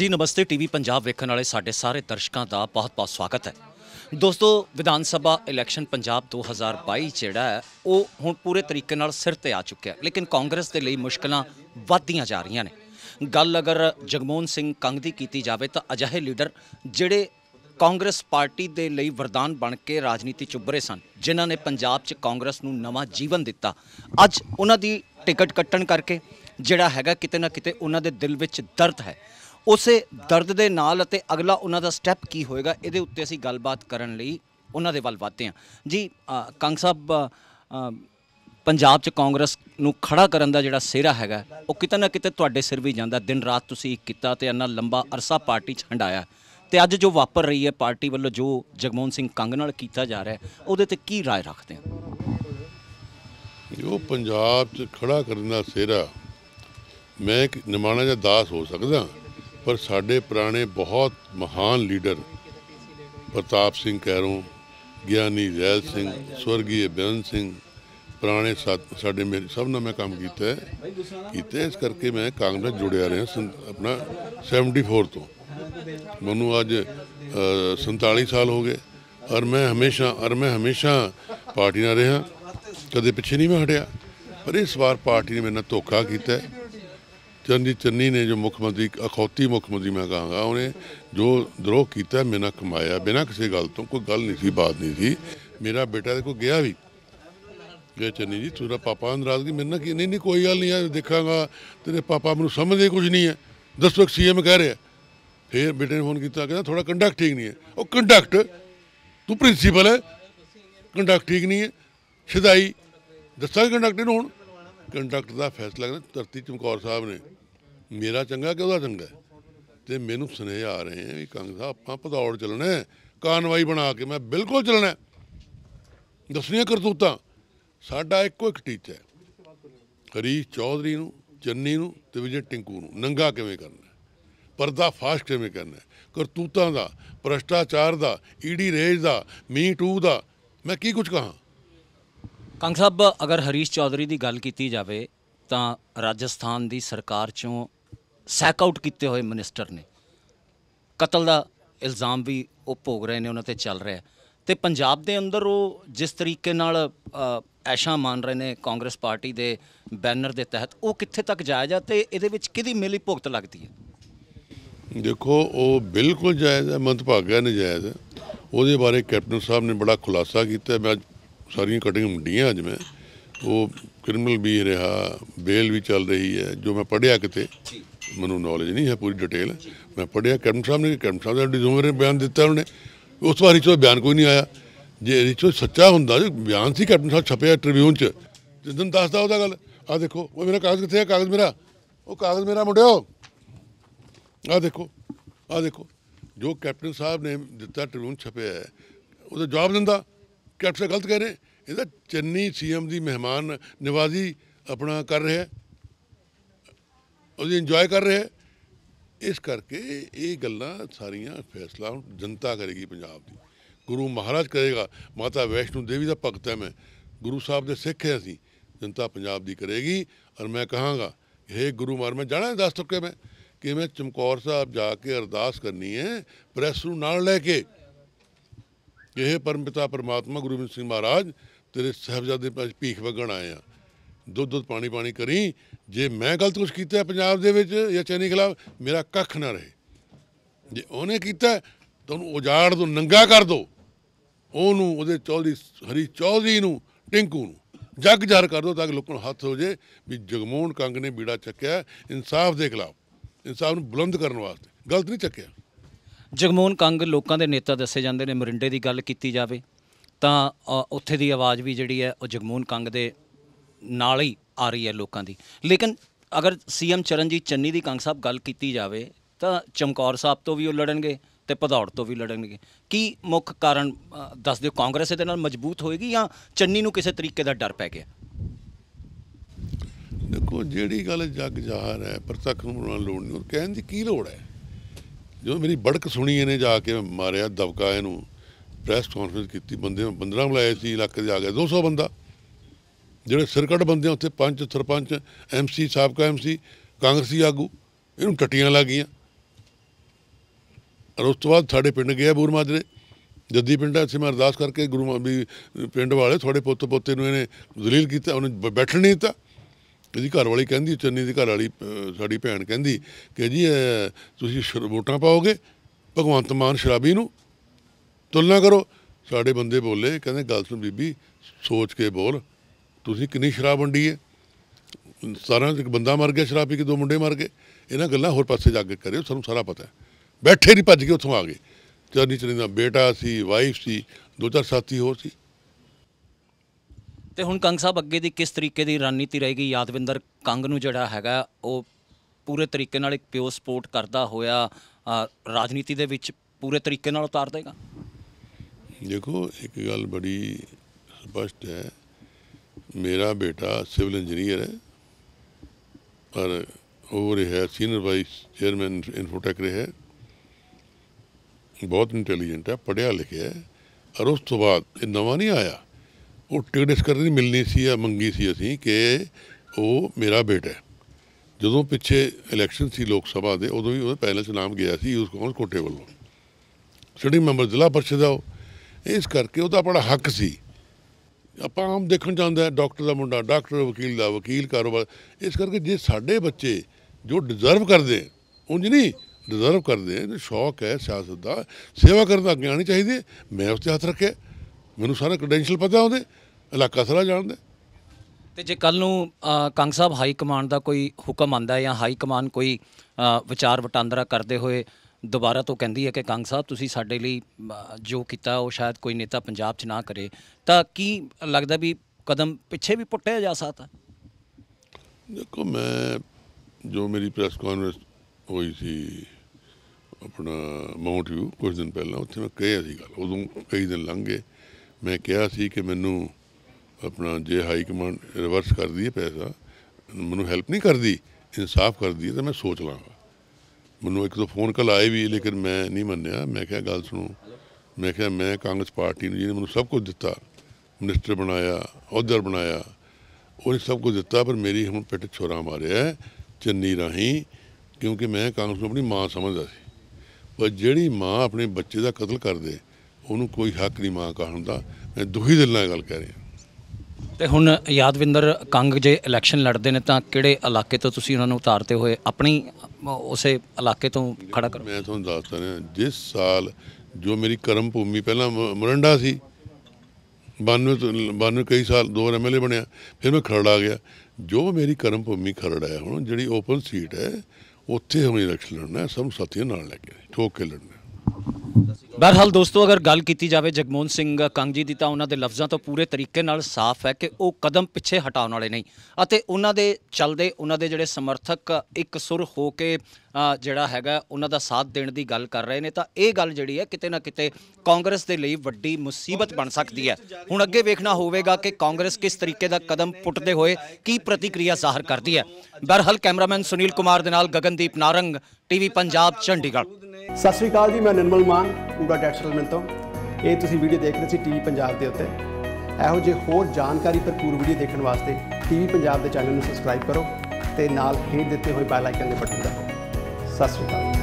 ਜੀ ਨਮਸਤੇ ਟੀਵੀ ਪੰਜਾਬ ਵੇਖਣ ਵਾਲੇ ਸਾਡੇ ਸਾਰੇ ਦਰਸ਼ਕਾਂ ਦਾ ਬਹੁਤ-ਬਹੁਤ ਸਵਾਗਤ ਹੈ ਦੋਸਤੋ ਵਿਧਾਨ ਸਭਾ ਇਲੈਕਸ਼ਨ ਪੰਜਾਬ 2022 ਜਿਹੜਾ ਹੈ ਉਹ ਹੁਣ ਪੂਰੇ ਤਰੀਕੇ ਨਾਲ ਸਿਰ ਤੇ ਆ ਚੁੱਕਿਆ ਲੇਕਿਨ ਕਾਂਗਰਸ ਦੇ ਲਈ ਮੁਸ਼ਕਲਾਂ ਵੱਧਦੀਆਂ ਜਾ ਰਹੀਆਂ ਨੇ ਗੱਲ ਅਗਰ ਜਗਮੋਹਨ ਸਿੰਘ ਕੰਗ ਦੀ ਕੀਤੀ ਜਾਵੇ ਤਾਂ ਅਜਿਹੇ ਲੀਡਰ ਜਿਹੜੇ ਕਾਂਗਰਸ ਪਾਰਟੀ ਦੇ ਲਈ ਵਰਦਾਨ ਬਣ ਕੇ ਰਾਜਨੀਤੀ ਚ ਉੱਭਰੇ ਸਨ ਜਿਨ੍ਹਾਂ ਨੇ ਪੰਜਾਬ 'ਚ ਕਾਂਗਰਸ ਨੂੰ ਨਵਾਂ ਜੀਵਨ ਦਿੱਤਾ ਅੱਜ ਉਹਨਾਂ ਦੀ ਟਿਕਟ ਕੱਟਣ ਕਰਕੇ ਜਿਹੜਾ ਹੈਗਾ ਕਿਤੇ ਨਾ ਕਿਤੇ ਉਹਨਾਂ ਦੇ ਦਿਲ ਵਿੱਚ ਦਰਦ ਹੈ ਉਸੇ ਦਰਦ ਦੇ ਨਾਲ ਅਤੇ ਅਗਲਾ ਉਹਨਾਂ ਦਾ ਸਟੈਪ ਕੀ ਹੋਏਗਾ ਇਹਦੇ ਉੱਤੇ ਅਸੀਂ ਗੱਲਬਾਤ ਕਰਨ ਲਈ ਉਹਨਾਂ ਦੇ ਵੱਲ ਵਧਦੇ ਹਾਂ ਜੀ ਕੰਗ ਸਾਹਿਬ ਪੰਜਾਬ 'ਚ ਕਾਂਗਰਸ ਨੂੰ ਖੜਾ ਕਰਨ ਦਾ ਜਿਹੜਾ ਸਿਹਰਾ ਹੈਗਾ ਉਹ ਕਿਤੇ ਨਾ ਕਿਤੇ ਤੁਹਾਡੇ ਸਿਰ ਵੀ ਜਾਂਦਾ ਦਿਨ ਰਾਤ ਤੁਸੀਂ ਕੀਤਾ ਤੇ ਇੰਨਾ ਲੰਬਾ ਅਰਸਾ ਪਾਰਟੀ 'ਚ ਹੰਡਾਇਆ ਤੇ ਅੱਜ ਜੋ ਵਾਪਰ ਰਹੀ ਹੈ ਪਾਰਟੀ ਵੱਲੋਂ ਜੋ ਜਗਮੋਹਨ ਸਿੰਘ ਕੰਗ ਨਾਲ ਕੀਤਾ ਜਾ ਰਿਹਾ ਉਹਦੇ ਤੇ ਕੀ رائے ਰੱਖਦੇ ਹੋ ਜੋ ਪੰਜਾਬ 'ਚ ਖੜਾ ਕਰਨ ਦਾ ਸਿਹਰਾ ਮੈਂ ਇੱਕ ਨਿਮਾਣਾ ਜਾਂ ਦਾਸ ਹੋ ਸਕਦਾ ਪਰ ਸਾਡੇ ਪੁਰਾਣੇ ਬਹੁਤ ਮਹਾਨ ਲੀਡਰ ਪ੍ਰਤਾਪ ਸਿੰਘ ਕਹਿਰੋਂ ਗਿਆਨੀ ਜ਼ੈਲ ਸਿੰਘ ਸਵਰਗੀ ਬਿਆਨ ਸਿੰਘ ਪੁਰਾਣੇ ਸਾਡੇ ਮੇਰੇ ਸਭ ਨਾਲ ਮੈਂ ਕੰਮ ਕੀਤਾ ਹੈ ਕੀਤਾ ਇਸ ਕਰਕੇ ਮੈਂ ਕਾਂਗਰਸ ਜੁੜਿਆ ਰਿਹਾ ਆਪਣਾ 74 ਤੋਂ ਮੈਨੂੰ ਅੱਜ 47 ਸਾਲ ਹੋ ਗਏ ਔਰ ਮੈਂ ਹਮੇਸ਼ਾ ਔਰ ਮੈਂ ਹਮੇਸ਼ਾ ਪਾਰਟੀ ਨਾਲ ਰਿਹਾ ਕਦੇ ਪਿੱਛੇ ਨਹੀਂ ਮੈਂ ਹਟਿਆ ਪਰ ਇਸ ਵਾਰ ਪਾਰਟੀ ਨੇ ਮੇਰੇ ਨਾਲ ਧੋਖਾ ਕੀਤਾ ਹੈ ਚੰਨੀ ਚੰਨੀ ਨੇ ਜੋ ਮੁੱਖ ਮੰਤਰੀ ਅਖੌਤੀ ਮੁੱਖ ਮੰਤਰੀ ਮੈਂ ਕਹਾਂਗਾ ਉਹਨੇ ਜੋ ਦਰੋਹ ਕੀਤਾ ਮੇਨਾ ਕਮਾਇਆ ਬਿਨਾਂ ਕਿਸੇ ਗੱਲ ਤੋਂ ਕੋਈ ਗੱਲ ਨਹੀਂ ਸੀ ਬਾਤ ਨਹੀਂ ਸੀ ਮੇਰਾ ਬੇਟਾ ਦੇ ਕੋਈ ਗਿਆ ਵੀ ਗਿਆ ਚੰਨੀ ਜੀ ਤੇਰਾ ਪਾਪਾ ਨਰਾਜ਼ਗੀ ਮੇਰੇ ਨਾਲ ਕੀ ਨਹੀਂ ਨਹੀਂ ਕੋਈ ਗੱਲ ਨਹੀਂ ਆ ਦੇਖਾਂਗਾ ਤੇਰੇ ਪਾਪਾ ਮੈਨੂੰ ਸਮਝਦੇ ਕੁਝ ਨਹੀਂ ਹੈ ਦੱਸੋ ਕਿ ਸੀਐਮ ਕਹਿ ਰਿਹਾ ਫਿਰ ਬੇਟੇ ਨੇ ਫੋਨ ਕੀਤਾ ਕਹਿੰਦਾ ਥੋੜਾ ਕੰਡਕਟ ਠੀਕ ਨਹੀਂ ਹੈ ਉਹ ਕੰਡਕਟ ਤੂੰ ਪ੍ਰਿੰਸੀਪਲ ਹੈ ਕੰਡਕਟ ਠੀਕ ਨਹੀਂ ਹੈ ਸਿਧਾਈ ਦੱਸਾਂ ਕੰਡਕਟ ਨੂੰ ਹੁਣ ਕੰਡਕਟ ਦਾ ਫੈਸਲਾ ਕਰਨ ਧਰਤੀ ਚਮਕੌਰ ਸਾਹਿਬ ਨੇ ਮੇਰਾ ਚੰਗਾ ਕਿ ਉਹਦਾ ਚੰਗਾ ਤੇ ਮੈਨੂੰ ਸੁਨੇਹ ਆ ਰਹੇ ਆ ਵੀ ਕੰਗ ਸਾਹਿਬ ਆਪਾਂ ਪਧੌੜ ਚੱਲਣਾ ਕਾਨਵਾਈ ਬਣਾ ਕੇ ਮੈਂ ਬਿਲਕੁਲ ਚੱਲਣਾ ਦਸਨੀਆਂ ਕਰਤੂਤਾਂ ਸਾਡਾ ਇੱਕੋ ਇੱਕ ਟੀਚਾ ਹੈ ਹਰੀਸ਼ ਚੌਧਰੀ ਨੂੰ ਚੰਨੀ ਨੂੰ ਤੇ ਵਿਜੇ ਟਿੰਕੂ ਨੂੰ ਨੰਗਾ ਕਿਵੇਂ ਕਰਨਾ ਪਰਦਾ ਫਾਸ਼ ਕਿਵੇਂ ਕਰਨਾ ਕਰਤੂਤਾਂ ਦਾ ਭ੍ਰਸ਼ਟਾਚਾਰ ਦਾ ਈਡੀ ਰੇਜ ਦਾ ਮੀ ਟੂ ਦਾ ਮੈਂ ਕੀ ਕੁਝ ਕਹਾਂ ਕੰਗ ਸਾਹਿਬ ਅਗਰ ਹਰੀਸ਼ ਚੌਧਰੀ ਦੀ ਗੱਲ ਕੀਤੀ ਜਾਵੇ ਤਾਂ ਰਾਜਸਥਾਨ ਦੀ ਸਰਕਾਰ ਚੋਂ ਸੈਕ ਆਊਟ ਕੀਤੇ ਹੋਏ ਮਿਨਿਸਟਰ ਨੇ ਕਤਲ ਦਾ ਇਲਜ਼ਾਮ ਵੀ ਉਹ ਭੋਗ ਰਹੇ ਨੇ ਉਹਨਾਂ ਤੇ ਚੱਲ ਰਿਹਾ ਤੇ ਪੰਜਾਬ ਦੇ ਅੰਦਰ ਉਹ ਜਿਸ ਤਰੀਕੇ ਨਾਲ ਐਸ਼ਾ ਮੰਨ ਰਹੇ ਨੇ ਕਾਂਗਰਸ ਪਾਰਟੀ ਦੇ ਬੈਨਰ ਦੇ ਤਹਿਤ ਉਹ ਕਿੱਥੇ ਤੱਕ ਜਾਇਜ਼ ਜਾ ਤੇ ਇਹਦੇ ਵਿੱਚ ਕਿਹਦੀ ਮਿਲੀ ਭੁਗਤ ਲੱਗਦੀ ਹੈ ਦੇਖੋ ਉਹ ਬਿਲਕੁਲ ਜਾਇਜ਼ ਹੈ ਮੰਦਭਾਗਾ ਨਹੀਂ ਜਾਇਜ਼ ਉਹਦੇ ਬਾਰੇ ਕੈਪਟਨ ਸਾਹਿਬ ਨੇ ਬੜਾ ਖੁਲਾਸਾ ਕੀਤਾ ਮੈਂ ਅੱਜ ਸਾਰੀਆਂ ਕਟਿੰਗ ਹੁੰਦੀਆਂ ਅੱਜ ਮੈਂ ਉਹ ਕ੍ਰਿਮੀਨਲ ਵੀ ਰਿਹਾ ਬੇਲ ਵੀ ਚੱਲ ਰਹੀ ਹੈ ਜੋ ਮੈਂ ਪੜਿਆ ਕਿਤੇ ਮੈਨੂੰ ਨੌਲੇਜ ਨਹੀਂ ਹੈ ਪੂਰੀ ਡਿਟੇਲ ਮੈਂ ਪੜਿਆ ਕੈਪਟਨ ਸਾਹਿਬ ਨੇ ਕੈਪਟਨ ਸਾਹਿਬ ਦਾ ਡਿਜ਼ੂਮਰ ਬਿਆਨ ਦਿੱਤਾ ਉਹਨੇ ਉਸ ਵਾਰੀ ਰਿਚੋ ਬਿਆਨ ਕੋਈ ਨਹੀਂ ਆਇਆ ਜੇ ਰਿਚੋ ਸੱਚਾ ਹੁੰਦਾ ਜੇ ਬਿਆਨ ਸੀ ਕੈਪਟਨ ਸਾਹਿਬ ਛਪਿਆ ਟ੍ਰਿਬਿਊਨ 'ਚ ਦਿਨ ਦੱਸਦਾ ਉਹਦਾ ਗੱਲ ਆ ਦੇਖੋ ਉਹ ਮੇਰਾ ਕਾਗਜ਼ ਕਿੱਥੇ ਹੈ ਕਾਗਜ਼ ਮੇਰਾ ਉਹ ਕਾਗਜ਼ ਮੇਰਾ ਮੁੰਡਿਓ ਆ ਦੇਖੋ ਆ ਦੇਖੋ ਜੋ ਕੈਪਟਨ ਸਾਹਿਬ ਨੇ ਦਿੱਤਾ ਟ੍ਰਿਬਿਊਨ ਛਪਿਆ ਹੈ ਉਹਦਾ ਜਵਾਬ ਦਿੰਦਾ ਕੈਪਟਨ ਗਲਤ ਕਹਿ ਰਹੇ ਇਹਦਾ ਚੰਨੀ ਸੀਐਮ ਦੀ ਮਹਿਮਾਨ ਨਿਵਾਜ਼ੀ ਆਪਣਾ ਕਰ ਰਿਹਾ ਉਹਦੀ ਇੰਜੋਏ ਕਰ ਰਿਹਾ ਇਸ ਕਰਕੇ ਇਹ ਗੱਲਾਂ ਸਾਰੀਆਂ ਫੈਸਲਾ ਜਨਤਾ ਕਰੇਗੀ ਪੰਜਾਬ ਦੀ ਗੁਰੂ ਮਹਾਰਾਜ ਕਰੇਗਾ ਮਾਤਾ ਵੈਸ਼ਨੂ ਦੇਵੀ ਦਾ ਭਗਤ ਹੈ ਮੈਂ ਗੁਰੂ ਸਾਹਿਬ ਦੇ ਸਿੱਖ ਹੈ ਅਸੀਂ ਜਨਤਾ ਪੰਜਾਬ ਦੀ ਕਰੇਗੀ ਔਰ ਮੈਂ ਕਹਾਂਗਾ ਇਹ ਗੁਰੂ ਮਾਰ ਮੈਂ ਜਾਣਾ ਦੱਸ ਤੁਕੇ ਮੈਂ ਕਿ ਮੈਂ ਚਮਕੌਰ ਸਾਹਿਬ ਜਾ ਕੇ ਅਰਦਾਸ ਕਰਨੀ ਹੈ ਪ੍ਰੈਸ ਨੂੰ ਨਾਲ ਲੈ ਕੇ ਇਹ ਪਰਮਪਿਤਾ ਪਰਮਾਤਮਾ ਗੁਰੂ ਗੋਬਿੰਦ ਸਿੰਘ ਮਹਾਰਾਜ ਤੇਰੇ ਸਹਬਜ਼ਾਦੇ ਪਾਸ ਭੀਖ ਵਗਣ ਆਏ ਆ ਦੁੱਧ ਦੁੱਧ ਪਾਣੀ ਪਾਣੀ ਕਰੀ ਜੇ ਮੈਂ ਗਲਤ ਕੁਝ ਕੀਤਾ ਪੰਜਾਬ ਦੇ ਵਿੱਚ ਜਾਂ ਚੈਨੀ ਖਿਲਾਫ ਮੇਰਾ ਕੱਖ ਨਾ ਰਹੇ ਜੇ ਉਹਨੇ ਕੀਤਾ ਤੁਹਾਨੂੰ ਉਜਾੜ ਦੋ ਨੰਗਾ ਕਰ ਦੋ ਉਹਨੂੰ ਉਹਦੇ ਚੌਧਰੀ ਹਰੀ ਚੌਧਰੀ ਨੂੰ ਟਿੰਕੂ ਨੂੰ ਜੱਗ ਜਾਰ ਕਰ ਦੋ ਤਾਂ ਕਿ ਲੋਕਾਂ ਨੂੰ ਹੱਥ ਹੋ ਜੇ ਵੀ ਜਗਮੋਹਨ ਕੰਗ ਨੇ ਬੀੜਾ ਚੱਕਿਆ ਇਨਸਾਫ ਦੇ ਖਿਲਾਫ ਇਨਸਾਫ ਨੂੰ ਬੁਲੰਦ ਕਰਨ ਵਾਸਤੇ ਗਲਤ ਨਹੀਂ ਚੱਕਿਆ ਜਗਮੋਹਨ ਕੰਗ ਲੋਕਾਂ ਦੇ ਨੇਤਾ ਦੱਸੇ ਜਾਂਦੇ ਨੇ ਮਰਿੰਡੇ ਦੀ ਗੱਲ ਕੀਤੀ ਜਾਵੇ ਤਾਂ ਉੱਥੇ ਦੀ ਆਵਾਜ਼ ਵੀ ਜਿਹੜੀ ਹੈ ਉਹ ਜਗਮੋਹਨ ਕੰਗ ਦੇ ਨਾਲ ਹੀ ਆ ਰਹੀ ਹੈ ਲੋਕਾਂ ਦੀ ਲੇਕਿਨ ਅਗਰ ਸੀਐਮ ਚਰਨਜੀਤ ਚੰਨੀ ਦੀ ਕੰਗ ਸਾਹਿਬ ਗੱਲ ਕੀਤੀ ਜਾਵੇ ਤਾਂ ਚਮਕੌਰ ਸਾਹਿਬ ਤੋਂ ਵੀ ਉਹ ਲੜਨਗੇ ਤੇ ਪਧੌੜ ਤੋਂ ਵੀ ਲੜਨਗੇ ਕੀ ਮੁੱਖ ਕਾਰਨ ਦੱਸ ਦਿਓ ਕਾਂਗਰਸ ਇਹਦੇ ਨਾਲ ਮਜ਼ਬੂਤ ਹੋਏਗੀ ਜਾਂ ਚੰਨੀ ਨੂੰ ਕਿਸੇ ਤਰੀਕੇ ਦਾ ਡਰ ਪੈ ਗਿਆ ਦੇਖੋ ਜਿਹੜੀ ਗੱਲ ਜਗ ਜ਼ਾਹਰ ਹੈ ਪ੍ਰਤੱਖ ਨੂੰ ਲੋੜ ਨਹੀਂ ਉਹ ਕਹਿਣ ਦੀ ਕੀ ਲੋੜ ਹੈ ਜੋ ਮੇਰੀ ਬੜਕ ਸੁਣੀ ਇਹਨੇ ਜਾ ਕੇ ਮਾਰਿਆ ਦਬਕਾ ਇਹਨੂੰ ਪ੍ਰੈਸ ਕਾਨਫਰੰਸ ਕੀਤੀ ਬੰਦੇ ਨੂੰ 15 ਬੁਲਾਏ ਸੀ ਇਲਾਕੇ ਦੇ ਆ ਗਏ 200 ਬੰਦਾ ਜਿਹੜੇ ਸਰਕਟ ਬੰਦੇ ਉੱਥੇ ਪੰਚ ਸਰਪੰਚ ਐਮਸੀ ਸਾਬਕਾ ਐਮਸੀ ਕਾਂਗਰਸੀ ਆਗੂ ਇਹਨੂੰ ਟੱਟੀਆਂ ਲੱਗੀਆਂ ਅਰ ਉਸ ਤੋਂ ਬਾਅਦ ਸਾਡੇ ਪਿੰਡ ਗਿਆ ਬੂਰ ਮਾਜਰੇ ਜੱਦੀ ਪਿੰਡਾ ਸੀ ਮੈਂ ਅਰਦਾਸ ਕਰਕੇ ਗੁਰੂ ਵੀ ਪਿੰਡ ਵਾਲੇ ਤੁਹਾਡੇ ਪੁੱਤ ਪੋਤੇ ਨੂੰ ਇਹਨੇ ਜ਼ਲੀਲ ਕੀਤਾ ਉਹਨੇ ਬੈਠਣ ਨਹੀਂ ਦਿੱਤਾ ਇਹਦੀ ਘਰ ਵਾਲੀ ਕਹਿੰਦੀ ਚੰਨੀ ਦੀ ਘਰ ਵਾਲੀ ਸਾਡੀ ਭੈਣ ਕਹਿੰਦੀ ਕਿ ਜੀ ਤੁਸੀਂ ਵੋਟਾਂ ਪਾਓਗੇ ਭਗਵੰਤ ਮਾਨ ਸ਼ਰਾਬੀ ਨੂੰ ਤੁਲਨਾ ਕਰੋ ਸਾਡੇ ਬੰਦੇ ਬੋਲੇ ਕਹਿੰਦੇ ਗੱਲ ਸੁਣ ਬੀਬੀ ਸੋਚ ਕੇ ਬੋਲ ਤੁਸੀਂ ਕਿੰਨੀ ਸ਼ਰਾਬ ਵੰਡੀ ਹੈ ਸਾਰਾ ਇੱਕ ਬੰਦਾ ਮਰ ਗਿਆ ਸ਼ਰਾਬੀ ਕੇ ਦੋ ਮੁੰਡੇ ਮਰ ਗਏ ਇਹਨਾਂ ਗੱਲਾਂ ਹੋਰ ਪਾਸੇ ਜਾ ਕੇ ਕਰਿਓ ਸਾਨੂੰ ਸਾਰਾ ਪਤਾ ਹੈ ਬੈਠੇ ਨਹੀਂ ਭੱਜ ਕੇ ਉੱਥੋਂ ਆ ਗਏ ਚਰਨੀ ਚਰਨੀ ਦਾ ਬੇਟਾ ਸੀ ਵਾਈਫ ਸੀ ਦੋ ਚਾਰ ਸਾਥੀ ਹੋਰ ਸੀ ਤੇ ਹੁਣ ਕੰਗ ਸਾਹਿਬ ਅੱਗੇ ਦੀ ਕਿਸ ਤਰੀਕੇ ਦੀ ਰਣਨੀਤੀ ਰਹੇਗੀ ਯਾਦਵਿੰਦਰ ਕੰਗ ਨੂੰ ਜਿਹੜਾ ਹੈਗਾ ਉਹ ਪੂਰੇ ਤਰੀਕੇ ਨਾਲ ਇੱਕ ਪਿਓ ਸਪੋਰਟ ਕਰਦਾ ਹੋਇਆ ਰਾਜਨੀਤੀ ਦੇ ਵਿੱਚ ਪੂਰੇ ਤਰੀਕੇ ਨਾਲ ਉਤਾਰ ਦੇਗਾ ਦੇਖੋ ਇੱਕ ਗੱਲ ਬੜੀ ਸਪਸ਼ਟ ਹੈ ਮੇਰਾ ਬੇਟਾ ਸਿਵਲ ਇੰਜੀਨੀਅਰ ਹੈ ਪਰ ਉਹ ਰਿਹਾ ਸੀਨੀਅਰ ਵਾਈਸ ਚੇਅਰਮੈਨ ਇਨਫੋਟੈਕ ਰਿਹਾ ਬਹੁਤ ਇੰਟੈਲੀਜੈਂਟ ਹੈ ਪੜਿਆ ਲਿਖਿਆ ਹੈ ਅਰ ਉਸ ਤੋਂ ਬਾਅਦ ਇਹ ਨਵਾਂ ਨਹੀਂ ਆਇਆ ਉਹ ਟਿਕਟ ਕਰ ਕਰਕੇ ਨਹੀਂ ਮਿਲਣੀ ਸੀ ਆ ਮੰਗੀ ਸੀ ਅਸੀਂ ਕਿ ਉਹ ਮੇਰਾ ਬੇਟਾ ਹੈ ਜਦੋਂ ਪਿੱਛੇ ਇਲੈਕਸ਼ਨ ਸੀ ਲੋਕ ਸਭਾ ਦੇ ਉਦੋਂ ਵੀ ਪੈਨਲ 'ਚ ਨਾਮ ਗਿਆ ਸੀ ਉਸ ਕੋਲ ਕੋਟੇ ਵੱਲੋਂ ਸਿਟਿੰਗ ਮੈਂਬਰ ਜ਼ਿਲ੍ਹਾ ਪਰਿਸ਼ਦ ਆ ਇਸ ਕਰਕੇ ਉਹਦਾ ਬੜਾ ਹੱਕ ਸੀ ਆਪਾਂ ਆਮ ਦੇਖਣ ਜਾਂਦਾ ਡਾਕਟਰ ਦਾ ਮੁੰਡਾ ਡਾਕਟਰ ਵਕੀਲ ਦਾ ਵਕੀਲ ਕਾਰੋਬਾਰ ਇਸ ਕਰਕੇ ਜੇ ਸਾਡੇ ਬੱਚੇ ਜੋ ਡਿਜ਼ਰਵ ਕਰਦੇ ਉਂਝ ਨਹੀਂ ਡਿਜ਼ਰਵ ਕਰਦੇ ਤੇ ਸ਼ੌਕ ਹੈ ਸਿਆਸਤ ਦਾ ਸੇਵਾ ਕਰਨ ਦਾ ਅੱਗੇ ਚਾਹੀਦੀ ਮੈਂ ਉਸ ਤੇ ਹੱਥ ਰੱਖਿਆ ਮੈਨੂੰ ਸਾਰਾ ਕ੍ਰੈਡੈਂਸ਼ੀਅਲ ਪਤਾ ਉਹਦੇ ਇਲਾਕਾ ਸਾਰਾ ਜਾਣਦੇ ਤੇ ਜੇ ਕੱਲ ਨੂੰ ਕੰਗ ਸਾਹਿਬ ਹਾਈ ਕਮਾਂਡ ਦਾ ਕੋਈ ਹੁਕਮ ਆਂਦਾ ਹੈ ਜਾਂ ਹਾਈ ਕਮਾਂਡ ਕੋਈ ਵਿਚਾਰ ਵਟਾਂਦਰਾ ਕਰਦੇ ਹੋਏ ਦੁਬਾਰਾ ਤੋਂ ਕਹਿੰਦੀ ਹੈ ਕਿ ਕੰਗ ਸਾਹਿਬ ਤੁਸੀਂ ਸਾਡੇ ਲਈ ਜੋ ਕੀਤਾ ਉਹ ਸ਼ਾਇਦ ਕੋਈ ਨੇਤਾ ਪੰਜਾਬ 'ਚ ਨਾ ਕਰੇ ਤਾਂ ਕੀ ਲੱਗਦਾ ਵੀ ਕਦਮ ਪਿੱਛੇ ਵੀ ਪੁੱਟਿਆ ਜਾ ਸਕਦਾ ਦੇਖੋ ਮੈਂ ਜੋ ਮੇਰੀ ਪ੍ਰੈਸ ਕਾਨਫਰੰਸ ਹੋਈ ਸੀ ਆਪਣਾ ਮਾਊਂਟ ਵਿਊ ਕੁਝ ਦਿਨ ਪਹਿਲਾਂ ਉੱਥੇ ਮੈਂ ਕਹਿਆ ਸੀ ਗੱਲ ਉਦੋਂ ਕਈ ਦਿਨ ਲੰਘ ਗਏ ਮੈਂ ਕਿਹਾ ਸੀ ਕਿ ਮੈਨੂੰ ਆਪਣਾ ਜੇ ਹਾਈ ਕਮਾਂਡ ਰਿਵਰਸ ਕਰਦੀ ਹੈ ਪੈਸਾ ਮੈਨੂੰ ਹੈਲਪ ਨਹੀਂ ਕਰਦੀ ਇਨਸਾਫ ਕਰਦੀ ਹੈ ਤਾਂ ਮੈਂ ਸੋਚ ਲਾਂਗਾ ਮੈਨੂੰ ਇੱਕ ਦੋ ਫੋਨ ਕਾਲ ਆਏ ਵੀ ਲੇਕਿਨ ਮੈਂ ਨਹੀਂ ਮੰਨਿਆ ਮੈਂ ਕਿਹਾ ਗੱਲ ਸੁਣੋ ਮੈਂ ਕਿਹਾ ਮੈਂ ਕਾਂਗਰਸ ਪਾਰਟੀ ਨੂੰ ਜਿਹਨੇ ਮੈਨੂੰ ਸਭ ਕੁਝ ਦਿੱਤਾ ਮਿਨਿਸਟਰ ਬਣਾਇਆ ਅਹੁਦਾ ਬਣਾਇਆ ਉਹਨੇ ਸਭ ਕੁਝ ਦਿੱਤਾ ਪਰ ਮੇਰੀ ਹੁਣ ਪਿੱਟ ਛੋਰਾ ਮਾਰਿਆ ਚੰਨੀ ਰਾਹੀਂ ਕਿਉਂਕਿ ਮੈਂ ਕਾਂਗਰਸ ਨੂੰ ਆਪਣੀ ਮਾਂ ਸਮਝਦਾ ਸੀ ਪਰ ਜਿਹੜੀ ਮਾਂ ਆਪਣੇ ਬੱਚੇ ਦਾ ਕਤਲ ਕਰ ਦੇ ਉਹਨੂੰ ਕੋਈ ਹੱਕ ਨਹੀਂ ਮਾਂ ਕਹਣ ਦਾ ਮੈਂ ਦੁਖੀ ਦਿਲ ਨਾਲ ਗੱਲ ਕਹਿ ਰਿਹਾ ਤੇ ਹੁਣ ਯਾਦਵਿੰਦਰ ਕੰਗ ਜੇ ਇਲੈਕਸ਼ਨ ਲੜਦੇ ਨੇ ਤਾਂ ਕਿਹੜੇ ਇਲਾਕੇ ਤੋਂ ਤੁਸੀਂ ਉਹਨਾਂ ਨੂੰ ਉਤਾਰਦੇ ਹੋਏ ਆਪਣੀ ਉਸੇ ਇਲਾਕੇ ਤੋਂ ਖੜਾ ਕਰੋ ਮੈਂ ਤੁਹਾਨੂੰ ਦੱਸਦਾ ਨੇ ਜਿਸ ਸਾਲ ਜੋ ਮੇਰੀ ਕਰਮ ਭੂਮੀ ਪਹਿਲਾਂ ਮਰੰਡਾ ਸੀ 92 92 ਕਈ ਸਾਲ ਦੋ ਐਮਐਲਏ ਬਣਿਆ ਫਿਰ ਮੈਂ ਖਰੜ ਆ ਗਿਆ ਜੋ ਮੇਰੀ ਕਰਮ ਭੂਮੀ ਖਰੜ ਹੈ ਹੁਣ ਜਿਹੜੀ ਓਪਨ ਸੀਟ ਹੈ ਉੱਥੇ ਹੁਣ ਇਲੈਕਸ਼ਨ ਲੜਨਾ ਸਭ ਸਾਥੀਆਂ ਨਾਲ ਲੈ ਕੇ ਠੋਕ ਕੇ ਲੜਨਾ ਬਹਰਹਾਲ ਦੋਸਤੋ ਅਗਰ ਗੱਲ ਕੀਤੀ ਜਾਵੇ ਜਗਮੋਹਨ ਸਿੰਘ ਕੰਗਜੀ ਦੀ ਤਾਂ ਉਹਨਾਂ ਦੇ ਲਫ਼ਜ਼ਾਂ ਤੋਂ ਪੂਰੇ ਤਰੀਕੇ ਨਾਲ ਸਾਫ਼ ਹੈ ਕਿ ਉਹ ਕਦਮ ਪਿੱਛੇ ਹਟਾਉਣ ਵਾਲੇ ਨਹੀਂ ਅਤੇ ਉਹਨਾਂ ਦੇ ਚੱਲਦੇ ਉਹਨਾਂ ਦੇ ਜਿਹੜੇ ਸਮਰਥਕ ਇੱਕ ਸੁਰ ਹੋ ਕੇ ਜਿਹੜਾ ਹੈਗਾ ਉਹਨਾਂ ਦਾ ਸਾਥ ਦੇਣ ਦੀ ਗੱਲ ਕਰ ਰਹੇ ਨੇ ਤਾਂ ਇਹ ਗੱਲ ਜਿਹੜੀ ਹੈ ਕਿਤੇ ਨਾ ਕਿਤੇ ਕਾਂਗਰਸ ਦੇ ਲਈ ਵੱਡੀ ਮੁਸੀਬਤ ਬਣ ਸਕਦੀ ਹੈ ਹੁਣ ਅੱਗੇ ਵੇਖਣਾ ਹੋਵੇਗਾ ਕਿ ਕਾਂਗਰਸ ਕਿਸ ਤਰੀਕੇ ਦਾ ਕਦਮ ਪੁੱਟਦੇ ਹੋਏ ਕੀ ਪ੍ਰਤੀਕਿਰਿਆ ਜ਼ਾਹਰ ਕਰਦੀ ਹੈ ਬਹਰਹਾਲ ਕੈਮਰਾਮੈਨ ਸੁਨੀਲ ਕੁਮਾਰ ਦੇ ਨਾਲ ਗਗਨਦੀਪ ਨਾਰੰਗ ਟੀਵੀ ਪੰਜਾਬ ਚੰਡੀਗੜ੍ਹ ਸਤਿ ਸ਼੍ਰੀ ਅਕਾਲ ਜੀ ਮੈਂ ਨਿਰਮਲ ਮਾਨ ਬੜਾ ਟੈਕਸਟਾਈਲ ਮਿਲ ਤੋਂ ਇਹ ਤੁਸੀਂ ਵੀਡੀਓ ਦੇਖ ਰਹੇ ਸੀ ਟੀਵੀ ਪੰਜਾਬ ਦੇ ਉੱਤੇ ਇਹੋ ਜੇ ਹੋਰ ਜਾਣਕਾਰੀ ਭਰਪੂਰ ਵੀਡੀਓ ਦੇਖਣ ਵਾਸਤੇ ਟੀਵੀ ਪੰਜਾਬ ਦੇ ਚੈਨਲ ਨੂੰ ਸਬਸਕ੍ਰਾਈਬ ਕਰੋ ਤੇ ਨਾਲ ਹੇਠ ਦਿੱਤੇ ਹੋਏ ਬੈਲ ਆਈਕਨ ਦੇ ਬਟਨ ਦਬਾਓ ਸਤਿ ਸ਼੍ਰੀ ਅਕਾਲ